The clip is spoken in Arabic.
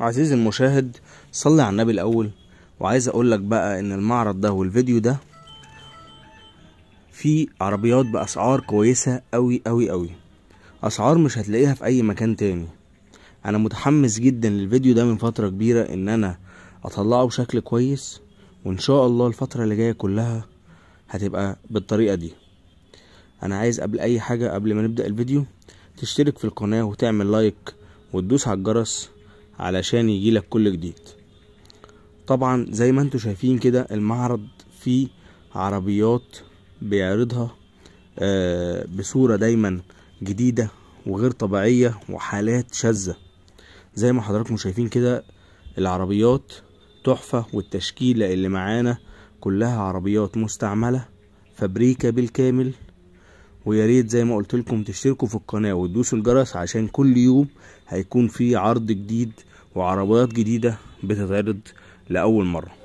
عزيزي المشاهد صلي على النبي الاول وعايز اقول لك بقى ان المعرض ده والفيديو ده فيه عربيات باسعار كويسه قوي قوي قوي اسعار مش هتلاقيها في اي مكان تاني انا متحمس جدا للفيديو ده من فتره كبيره ان انا اطلعه بشكل كويس وان شاء الله الفتره اللي جايه كلها هتبقى بالطريقه دي انا عايز قبل اي حاجه قبل ما نبدا الفيديو تشترك في القناه وتعمل لايك وتدوس على الجرس علشان يجيلك كل جديد طبعا زي ما انتم شايفين كده المعرض فيه عربيات بيعرضها آه، بصورة دايما جديدة وغير طبيعية وحالات شاذة زي ما حضراتكم شايفين كده العربيات تحفة والتشكيلة اللي معانا كلها عربيات مستعملة فابريكا بالكامل ويا ريت زي ما قلت لكم تشتركوا في القناة وتدوسوا الجرس عشان كل يوم هيكون في عرض جديد وعربيات جديدة بتتعرض لأول مرة